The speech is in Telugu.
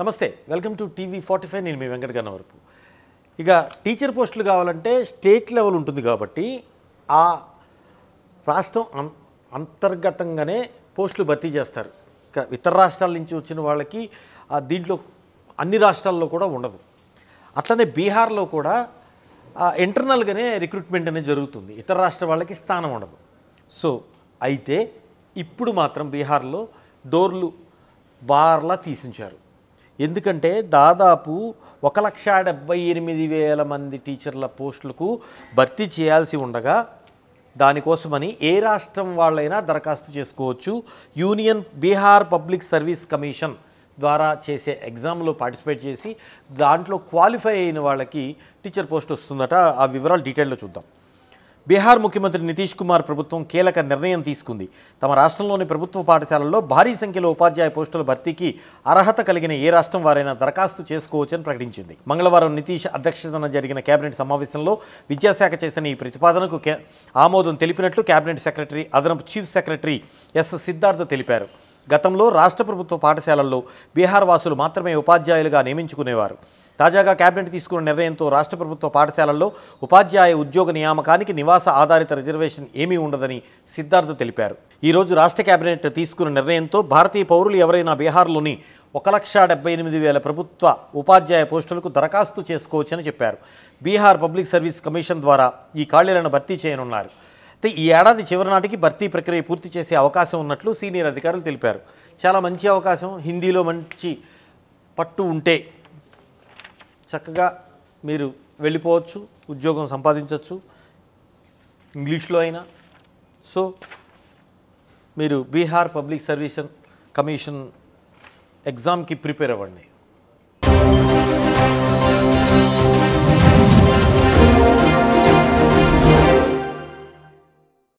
నమస్తే welcome to TV forty five నేను మీ వెంకట గన్నవరపు ఇక టీచర్ పోస్టులు కావాలంటే స్టేట్ లెవెల్ ఉంటుంది కాబట్టి ఆ రాష్ట్రం అంతర్గతంగానే పోస్టులు భర్తీ చేస్తారు ఇక ఇతర రాష్ట్రాల నుంచి వచ్చిన వాళ్ళకి దీంట్లో అన్ని రాష్ట్రాల్లో కూడా ఉండదు అట్లనే బీహార్లో కూడా ఇంటర్నల్గానే రిక్రూట్మెంట్ అనేది జరుగుతుంది ఇతర రాష్ట్ర వాళ్ళకి స్థానం ఉండదు సో అయితే ఇప్పుడు మాత్రం బీహార్లో డోర్లు బార్లా తీసించారు ఎందుకంటే దాదాపు ఒక లక్ష డెబ్బై ఎనిమిది వేల మంది టీచర్ల పోస్టులకు భర్తీ చేయాల్సి ఉండగా దానికోసమని ఏ రాష్ట్రం వాళ్ళైనా దరఖాస్తు చేసుకోవచ్చు union Bihar public service commission ద్వారా చేసే ఎగ్జామ్లో పార్టిసిపేట్ చేసి దాంట్లో క్వాలిఫై అయిన వాళ్ళకి టీచర్ పోస్ట్ వస్తుందట ఆ వివరాలు డీటెయిల్లో చూద్దాం బీహార్ ముఖ్యమంత్రి నితీష్ కుమార్ ప్రభుత్వం కీలక నిర్ణయం తీసుకుంది తమ రాష్ట్రంలోని ప్రభుత్వ పాఠశాలల్లో భారీ సంఖ్యలో ఉపాధ్యాయ పోస్టుల భర్తీకి అర్హత కలిగిన ఏ రాష్ట్రం వారైనా దరఖాస్తు చేసుకోవచ్చని ప్రకటించింది మంగళవారం నితీష్ అధ్యక్షతన జరిగిన కేబినెట్ సమావేశంలో విద్యాశాఖ చేసిన ఈ ప్రతిపాదనకు ఆమోదం తెలిపినట్లు కేబినెట్ సెక్రటరీ అదనపు చీఫ్ సెక్రటరీ ఎస్ సిద్ధార్థ తెలిపారు గతంలో రాష్ట్ర ప్రభుత్వ పాఠశాలల్లో బీహార్ వాసులు మాత్రమే ఉపాధ్యాయులుగా నియమించుకునేవారు తాజాగా కేబినెట్ తీసుకున్న నిర్ణయంతో రాష్ట్ర ప్రభుత్వ పాఠశాలల్లో ఉపాధ్యాయ ఉద్యోగ నియామకానికి నివాస ఆధారిత రిజర్వేషన్ ఏమీ ఉండదని సిద్ధార్థ తెలిపారు ఈరోజు రాష్ట్ర కేబినెట్ తీసుకున్న నిర్ణయంతో భారతీయ పౌరులు ఎవరైనా బీహార్లోని ఒక లక్ష డెబ్బై ఎనిమిది వేల ప్రభుత్వ ఉపాధ్యాయ పోస్టులకు దరఖాస్తు చేసుకోవచ్చని చెప్పారు బీహార్ పబ్లిక్ సర్వీస్ కమిషన్ ద్వారా ఈ ఖాళీలను భర్తీ చేయనున్నారు అయితే ఈ ఏడాది చివరి నాటికి భర్తీ ప్రక్రియ పూర్తి చేసే అవకాశం ఉన్నట్లు సీనియర్ అధికారులు తెలిపారు చాలా మంచి అవకాశం హిందీలో మంచి పట్టు ఉంటే చక్కగా మీరు వెళ్ళిపోవచ్చు ఉద్యోగం సంపాదించవచ్చు ఇంగ్లీష్లో అయినా సో మీరు బీహార్ పబ్లిక్ సర్వీస్ కమిషన్ ఎగ్జామ్కి ప్రిపేర్ అవ్వండి